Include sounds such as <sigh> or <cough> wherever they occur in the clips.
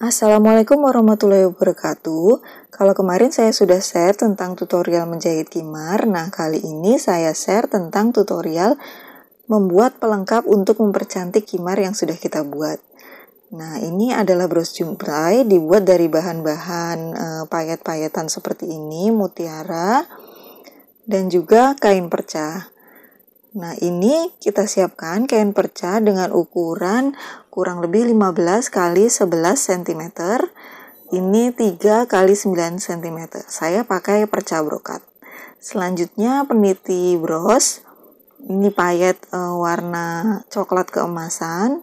Assalamualaikum warahmatullahi wabarakatuh. Kalau kemarin saya sudah share tentang tutorial menjahit kimar, nah kali ini saya share tentang tutorial membuat pelengkap untuk mempercantik kimar yang sudah kita buat. Nah, ini adalah bros jumprai dibuat dari bahan-bahan e, payet-payetan seperti ini, mutiara dan juga kain percah. Nah ini kita siapkan kain perca dengan ukuran kurang lebih 15 x 11 cm. Ini 3 x 9 cm. Saya pakai perca brokat. Selanjutnya peniti bros. Ini payet e, warna coklat keemasan.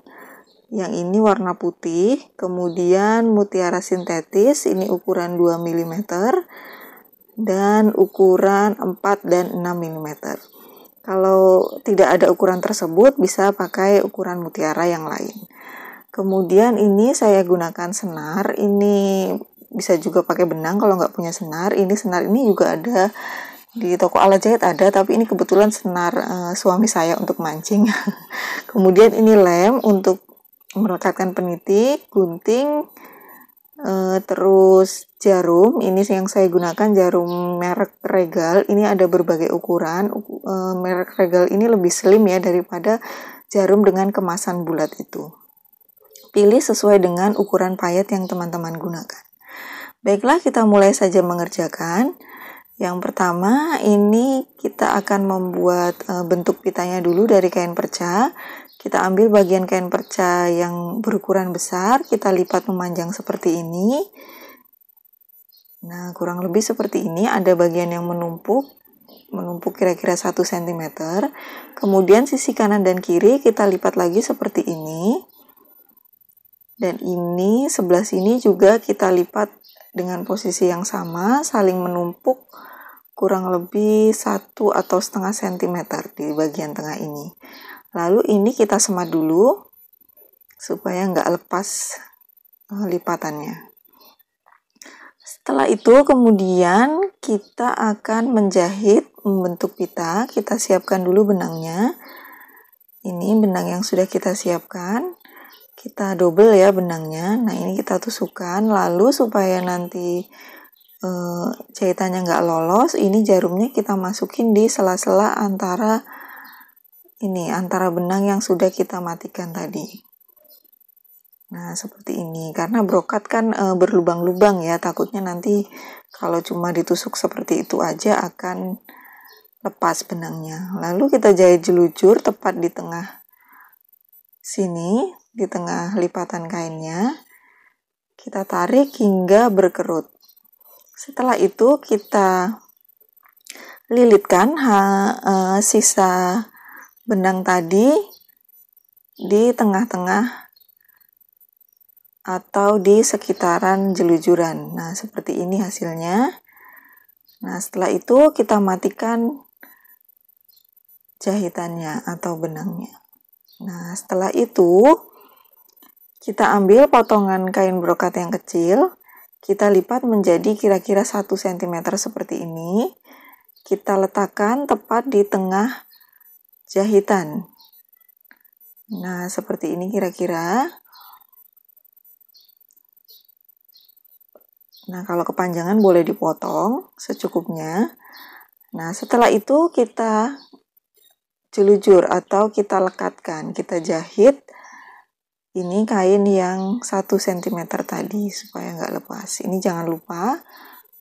Yang ini warna putih, kemudian mutiara sintetis ini ukuran 2 mm dan ukuran 4 dan 6 mm. Kalau tidak ada ukuran tersebut, bisa pakai ukuran mutiara yang lain. Kemudian ini saya gunakan senar, ini bisa juga pakai benang kalau nggak punya senar. Ini senar ini juga ada di toko ala jahit ada, tapi ini kebetulan senar uh, suami saya untuk mancing. <laughs> Kemudian ini lem untuk merekatkan peniti, gunting, Uh, terus jarum ini yang saya gunakan jarum merek Regal ini ada berbagai ukuran uh, merek Regal ini lebih slim ya daripada jarum dengan kemasan bulat itu. Pilih sesuai dengan ukuran payet yang teman-teman gunakan. Baiklah, kita mulai saja mengerjakan. Yang pertama, ini kita akan membuat e, bentuk pitanya dulu dari kain perca. Kita ambil bagian kain perca yang berukuran besar, kita lipat memanjang seperti ini. Nah, kurang lebih seperti ini, ada bagian yang menumpuk, menumpuk kira-kira 1 cm. Kemudian sisi kanan dan kiri kita lipat lagi seperti ini. Dan ini sebelah sini juga kita lipat dengan posisi yang sama, saling menumpuk kurang lebih 1 atau setengah cm di bagian tengah ini. Lalu ini kita semat dulu supaya nggak lepas eh, lipatannya. Setelah itu kemudian kita akan menjahit membentuk pita, kita siapkan dulu benangnya. Ini benang yang sudah kita siapkan. Kita double ya benangnya. Nah, ini kita tusukkan lalu supaya nanti e, jahitannya nggak lolos, ini jarumnya kita masukin di sela-sela antara ini antara benang yang sudah kita matikan tadi. Nah, seperti ini karena brokat kan e, berlubang-lubang ya, takutnya nanti kalau cuma ditusuk seperti itu aja akan lepas benangnya. Lalu kita jahit jelujur tepat di tengah sini, di tengah lipatan kainnya. Kita tarik hingga berkerut. Setelah itu kita lilitkan ha, e, sisa benang tadi di tengah-tengah atau di sekitaran jelujuran. Nah, seperti ini hasilnya. Nah, setelah itu kita matikan jahitannya atau benangnya. Nah, setelah itu kita ambil potongan kain brokat yang kecil, kita lipat menjadi kira-kira 1 cm seperti ini. Kita letakkan tepat di tengah jahitan. Nah, seperti ini kira-kira. Nah, kalau kepanjangan boleh dipotong secukupnya. Nah, setelah itu kita jelujur atau kita lekatkan, kita jahit ini kain yang 1 cm tadi supaya nggak lepas. Ini jangan lupa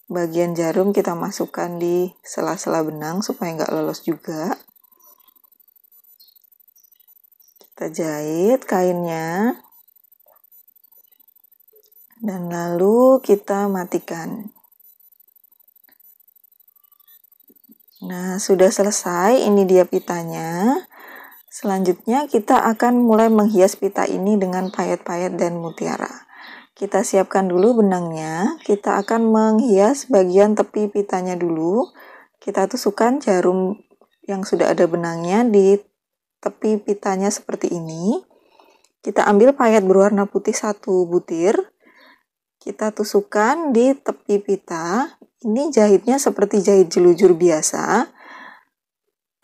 bagian jarum kita masukkan di sela-sela benang supaya nggak lolos juga. Kita jahit kainnya dan lalu kita matikan. Nah, sudah selesai. Ini dia pitanya. Selanjutnya, kita akan mulai menghias pita ini dengan payet-payet dan mutiara. Kita siapkan dulu benangnya. Kita akan menghias bagian tepi pitanya dulu. Kita tusukkan jarum yang sudah ada benangnya di tepi pitanya seperti ini. Kita ambil payet berwarna putih satu butir. Kita tusukkan di tepi pita ini jahitnya seperti jahit jelujur biasa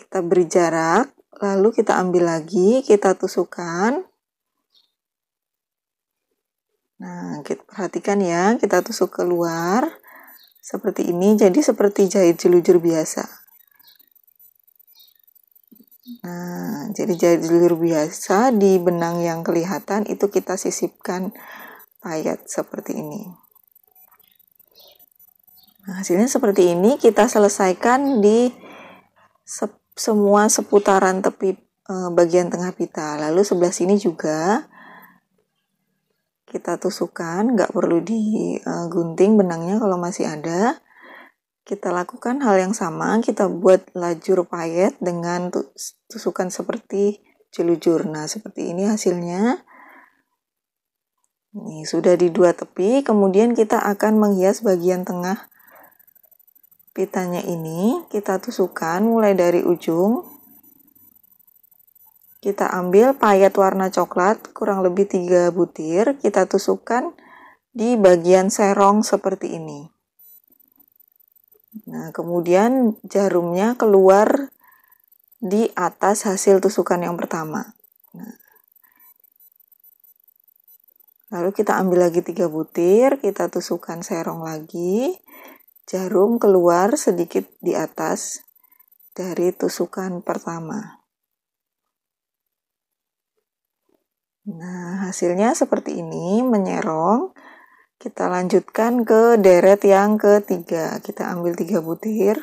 kita beri jarak lalu kita ambil lagi kita tusukkan nah kita perhatikan ya kita tusuk keluar seperti ini jadi seperti jahit jelujur biasa nah jadi jahit jelujur biasa di benang yang kelihatan itu kita sisipkan payet seperti ini Nah, hasilnya seperti ini kita selesaikan di se semua seputaran tepi e, bagian tengah pita. Lalu sebelah sini juga kita tusukkan, nggak perlu digunting eh, benangnya kalau masih ada. Kita lakukan hal yang sama, kita buat lajur payet dengan tusukan seperti celujur. Nah, seperti ini hasilnya. Ini sudah di dua tepi, kemudian kita akan menghias bagian tengah pitanya ini kita tusukan mulai dari ujung. Kita ambil payet warna coklat kurang lebih 3 butir, kita tusukkan di bagian serong seperti ini. Nah, kemudian jarumnya keluar di atas hasil tusukan yang pertama. Nah. Lalu kita ambil lagi tiga butir, kita tusukkan serong lagi Jarum keluar sedikit di atas dari tusukan pertama. Nah, hasilnya seperti ini, menyerong. Kita lanjutkan ke deret yang ketiga. Kita ambil tiga butir.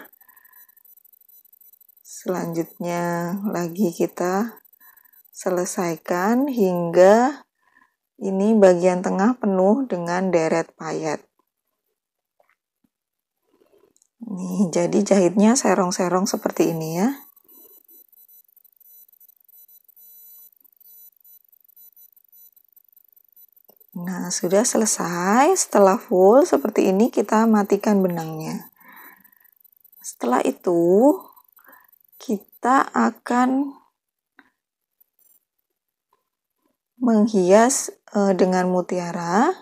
Selanjutnya lagi kita selesaikan hingga ini bagian tengah penuh dengan deret payet. Nih, jadi jahitnya serong-serong seperti ini ya. Nah, sudah selesai. Setelah full seperti ini kita matikan benangnya. Setelah itu kita akan menghias eh, dengan mutiara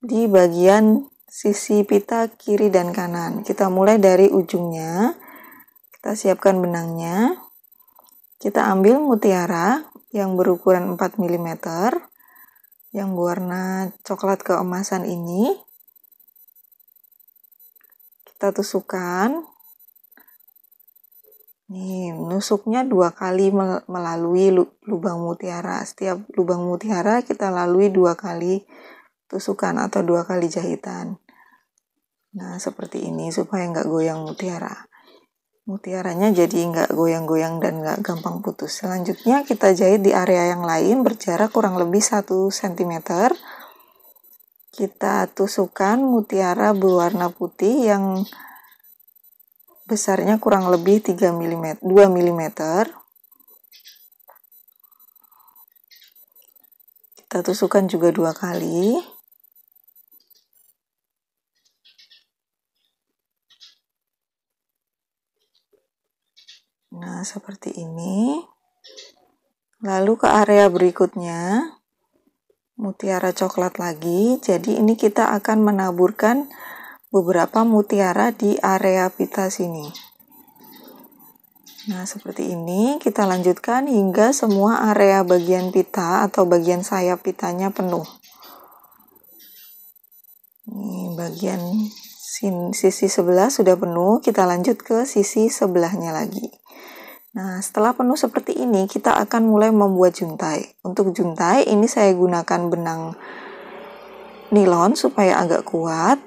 di bagian sisi pita kiri dan kanan. Kita mulai dari ujungnya. Kita siapkan benangnya. Kita ambil mutiara yang berukuran 4 mm yang berwarna coklat keemasan ini. Kita tusukan. Nih, nusuknya dua kali melalui lubang mutiara. Setiap lubang mutiara kita lalui dua kali tusukan atau dua kali jahitan. Nah, seperti ini supaya nggak goyang mutiara. Mutiaranya jadi nggak goyang-goyang dan nggak gampang putus. Selanjutnya kita jahit di area yang lain berjarak kurang lebih 1 cm. Kita tusukan mutiara berwarna putih yang besarnya kurang lebih 3 mm, 2 mm. Kita tusukan juga dua kali. seperti ini. Lalu ke area berikutnya, mutiara coklat lagi. Jadi ini kita akan menaburkan beberapa mutiara di area pita sini. Nah, seperti ini kita lanjutkan hingga semua area bagian pita atau bagian sayap pitanya penuh. Ini bagian sisi sebelah sudah penuh, kita lanjut ke sisi sebelahnya lagi. Nah, setelah penuh seperti ini, kita akan mulai membuat juntai. Untuk juntai, ini saya gunakan benang nilon supaya agak kuat.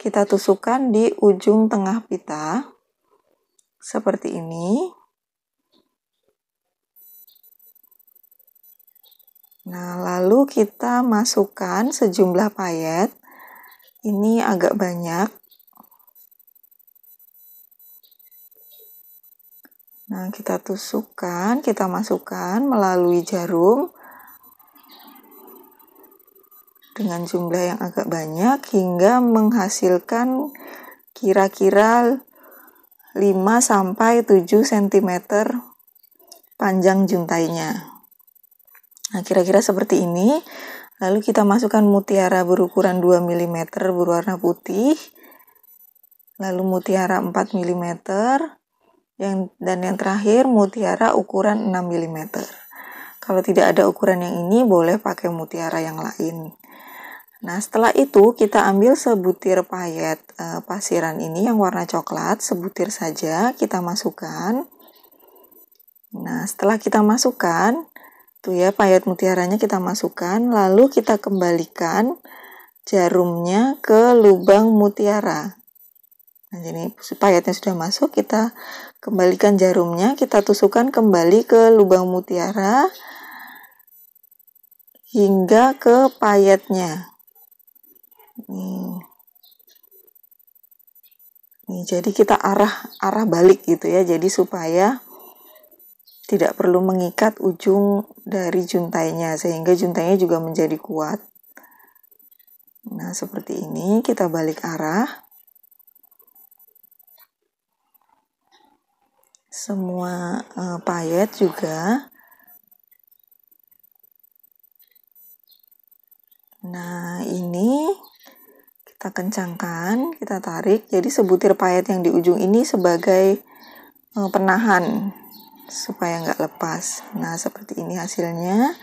Kita tusukkan di ujung tengah pita, seperti ini. Nah, lalu kita masukkan sejumlah payet. Ini agak banyak, Nah, kita tusukkan, kita masukkan melalui jarum dengan jumlah yang agak banyak hingga menghasilkan kira-kira 5 sampai 7 cm panjang juntainya. Nah, kira-kira seperti ini. Lalu kita masukkan mutiara berukuran 2 mm berwarna putih. Lalu mutiara 4 mm yang dan yang terakhir mutiara ukuran 6 mm kalau tidak ada ukuran yang ini boleh pakai mutiara yang lain nah setelah itu kita ambil sebutir payet e, pasiran ini yang warna coklat sebutir saja kita masukkan nah setelah kita masukkan tuh ya payet mutiaranya kita masukkan lalu kita kembalikan jarumnya ke lubang mutiara Nah, jadi payetnya sudah masuk, kita kembalikan jarumnya, kita tusukkan kembali ke lubang mutiara hingga ke payetnya. Nih. Nih, jadi kita arah arah balik gitu ya. Jadi supaya tidak perlu mengikat ujung dari juntainya sehingga juntainya juga menjadi kuat. Nah, seperti ini kita balik arah. semua uh, payet juga. Nah, ini kita kencangkan, kita tarik. Jadi sebutir payet yang di ujung ini sebagai uh, penahan supaya nggak lepas. Nah, seperti ini hasilnya.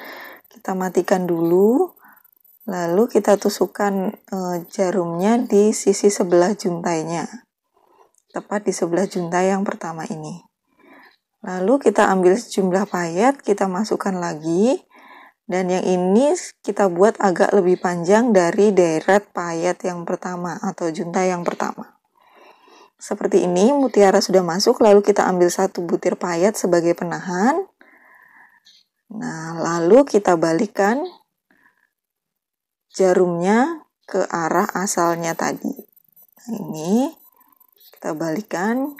Kita matikan dulu. Lalu kita tusukkan e, jarumnya di sisi sebelah juntainya. Tepat di sebelah juntai yang pertama ini. Lalu kita ambil sejumlah payet, kita masukkan lagi. Dan yang ini kita buat agak lebih panjang dari deret payet yang pertama atau junta yang pertama. Seperti ini, mutiara sudah masuk, lalu kita ambil satu butir payet sebagai penahan. Nah, lalu kita balikan jarumnya ke arah asalnya tadi. Nah, ini kita balikan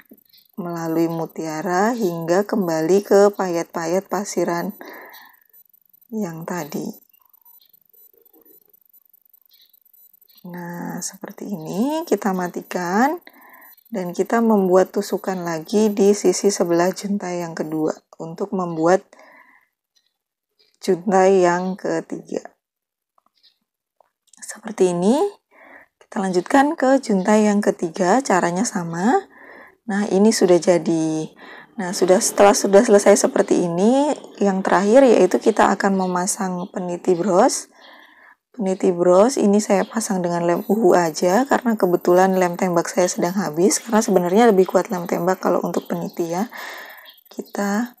melalui mutiara hingga kembali ke payet-payet pasiran yang tadi. Nah, seperti ini kita matikan dan kita membuat tusukan lagi di sisi sebelah juntai yang kedua untuk membuat juntai yang ketiga. Seperti ini, kita lanjutkan ke juntai yang ketiga, caranya sama Nah, ini sudah jadi. Nah, sudah setelah sudah selesai seperti ini, yang terakhir yaitu kita akan memasang peniti bros. Peniti bros ini saya pasang dengan lem uhu aja karena kebetulan lem tembak saya sedang habis karena sebenarnya lebih kuat lem tembak kalau untuk peniti ya. Kita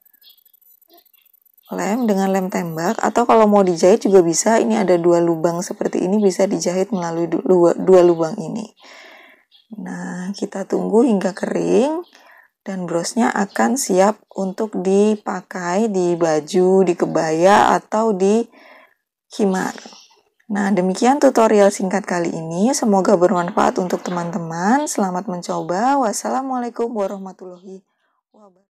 lem dengan lem tembak atau kalau mau dijahit juga bisa. Ini ada dua lubang seperti ini bisa dijahit melalui dua, dua lubang ini. Nah, kita tunggu hingga kering dan brosnya akan siap untuk dipakai di baju, di kebaya, atau di himar. Nah, demikian tutorial singkat kali ini. Semoga bermanfaat untuk teman-teman. Selamat mencoba. Wassalamualaikum warahmatullahi wabarakatuh.